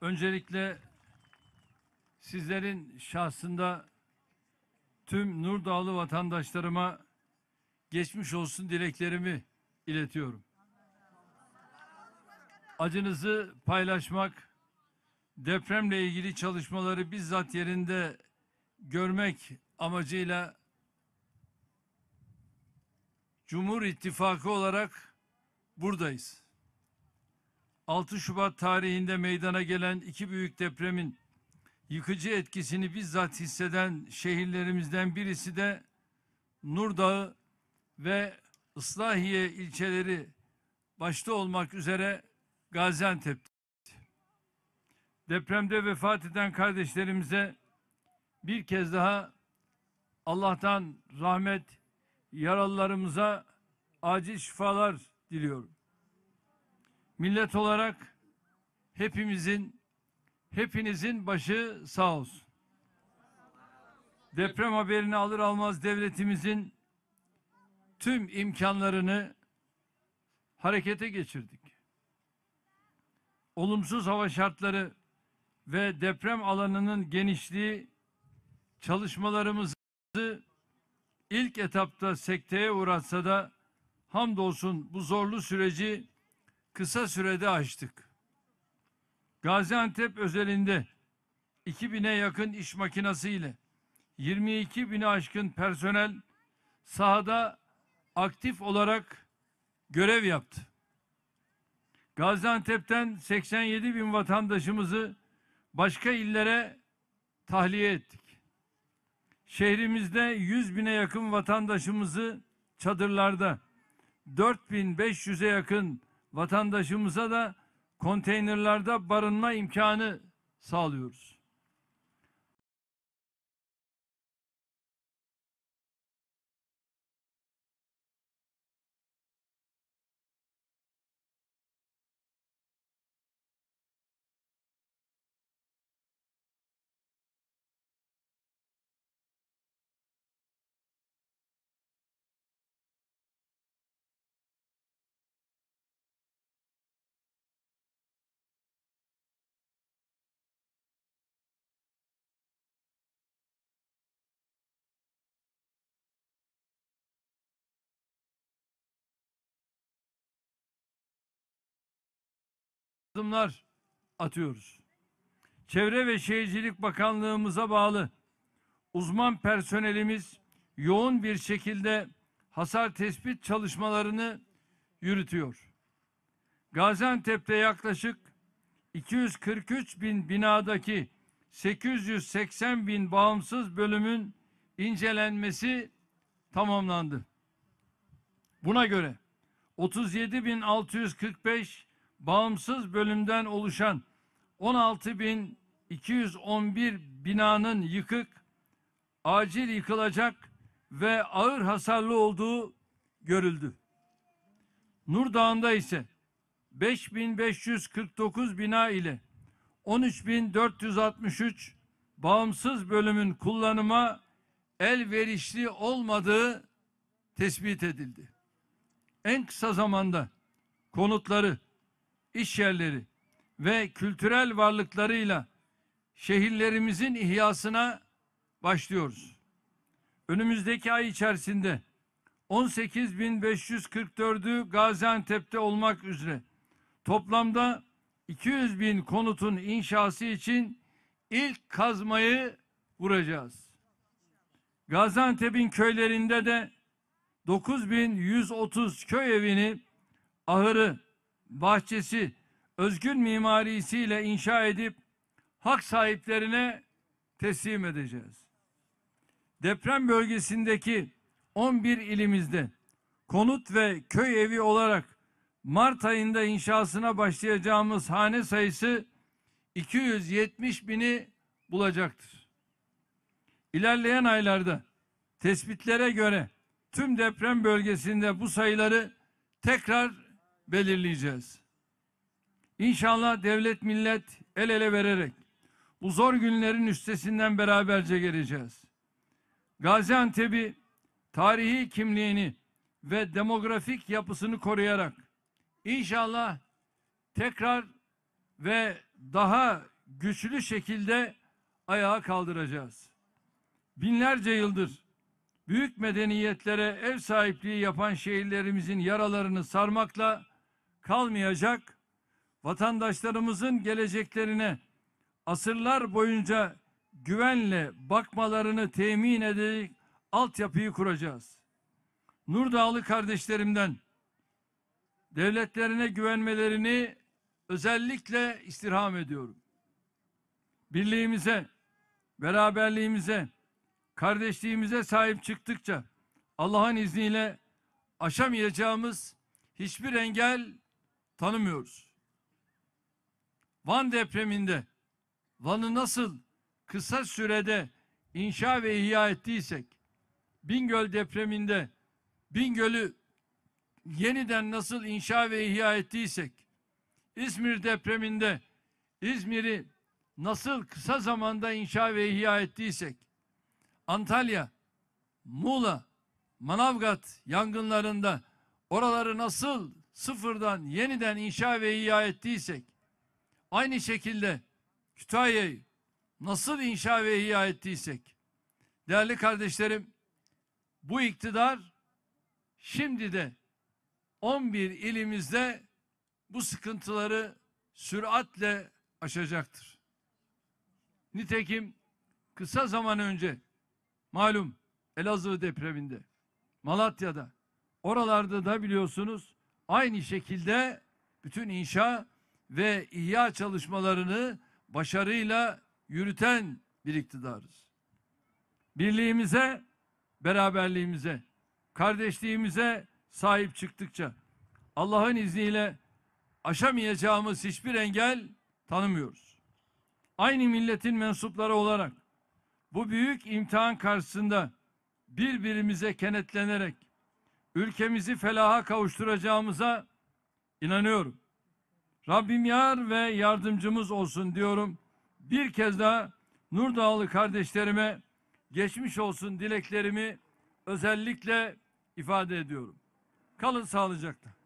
Öncelikle sizlerin şahsında tüm Nurdağlı vatandaşlarıma geçmiş olsun dileklerimi iletiyorum. Acınızı paylaşmak, depremle ilgili çalışmaları bizzat yerinde görmek amacıyla Cumhur İttifakı olarak buradayız. 6 Şubat tarihinde meydana gelen iki büyük depremin yıkıcı etkisini bizzat hisseden şehirlerimizden birisi de Nurdağı ve Islahiye ilçeleri başta olmak üzere Gaziantep'ti. Depremde vefat eden kardeşlerimize bir kez daha Allah'tan rahmet, yaralılarımıza acil şifalar diliyorum. Millet olarak hepimizin, hepinizin başı sağ olsun. Deprem haberini alır almaz devletimizin tüm imkanlarını harekete geçirdik. Olumsuz hava şartları ve deprem alanının genişliği çalışmalarımızı ilk etapta sekteye uğratsa da hamdolsun bu zorlu süreci kısa sürede açtık. Gaziantep özelinde 2000'e yakın iş makinası ile 22 bini aşkın personel sahada aktif olarak görev yaptı. Gaziantep'ten 87 bin vatandaşımızı başka illere tahliye ettik. Şehrimizde 100 bine yakın vatandaşımızı çadırlarda, 4500'e yakın vatandaşımıza da konteynerlarda barınma imkanı sağlıyoruz. adımlar atıyoruz. Çevre ve Şehircilik Bakanlığımıza bağlı uzman personelimiz yoğun bir şekilde hasar tespit çalışmalarını yürütüyor. Gaziantep'te yaklaşık 243 bin binadaki 880 bin bağımsız bölümün incelenmesi tamamlandı. Buna göre 37.645 bağımsız bölümden oluşan 16.211 binanın yıkık, acil yıkılacak ve ağır hasarlı olduğu görüldü. Nur Dağı'nda ise 5549 bina ile 13463 bağımsız bölümün kullanıma elverişli olmadığı tespit edildi. En kısa zamanda konutları iş yerleri ve kültürel varlıklarıyla şehirlerimizin ihyasına başlıyoruz. Önümüzdeki ay içerisinde 18.544'ü Gaziantep'te olmak üzere toplamda 200 bin konutun inşası için ilk kazmayı vuracağız. Gaziantep'in köylerinde de 9130 köy evini, ahırı, bahçesi özgün mimarisiyle inşa edip hak sahiplerine teslim edeceğiz. Deprem bölgesindeki 11 ilimizde konut ve köy evi olarak Mart ayında inşasına başlayacağımız hane sayısı 270 bini bulacaktır. İlerleyen aylarda tespitlere göre tüm deprem bölgesinde bu sayıları tekrar belirleyeceğiz. İnşallah devlet millet el ele vererek bu zor günlerin üstesinden beraberce geleceğiz. Gaziantep'i tarihi kimliğini ve demografik yapısını koruyarak inşallah tekrar ve daha güçlü şekilde ayağa kaldıracağız. Binlerce yıldır büyük medeniyetlere ev sahipliği yapan şehirlerimizin yaralarını sarmakla kalmayacak, vatandaşlarımızın geleceklerine asırlar boyunca güvenle bakmalarını temin ederek altyapıyı kuracağız. Nurdağlı kardeşlerimden devletlerine güvenmelerini özellikle istirham ediyorum. Birliğimize, beraberliğimize, kardeşliğimize sahip çıktıkça Allah'ın izniyle aşamayacağımız hiçbir engel tanımıyoruz. Van depreminde Van'ı nasıl kısa sürede inşa ve ihya ettiysek, Bingöl depreminde Bingöl'ü yeniden nasıl inşa ve ihya ettiysek, İzmir depreminde İzmir'i nasıl kısa zamanda inşa ve ihya ettiysek, Antalya, Muğla, Manavgat yangınlarında oraları nasıl sıfırdan yeniden inşa ve ihya ettiysek aynı şekilde Kütahya'yı nasıl inşa ve ihya ettiysek değerli kardeşlerim bu iktidar şimdi de 11 ilimizde bu sıkıntıları süratle aşacaktır. Nitekim kısa zaman önce malum Elazığ depreminde Malatya'da oralarda da biliyorsunuz Aynı şekilde bütün inşa ve ihya çalışmalarını başarıyla yürüten bir iktidarız. Birliğimize, beraberliğimize, kardeşliğimize sahip çıktıkça Allah'ın izniyle aşamayacağımız hiçbir engel tanımıyoruz. Aynı milletin mensupları olarak bu büyük imtihan karşısında birbirimize kenetlenerek ülkemizi felaha kavuşturacağımıza inanıyorum. Rabbim yar ve yardımcımız olsun diyorum. Bir kez daha nur Nurdağlı kardeşlerime geçmiş olsun dileklerimi özellikle ifade ediyorum. Kalın sağlıcakla.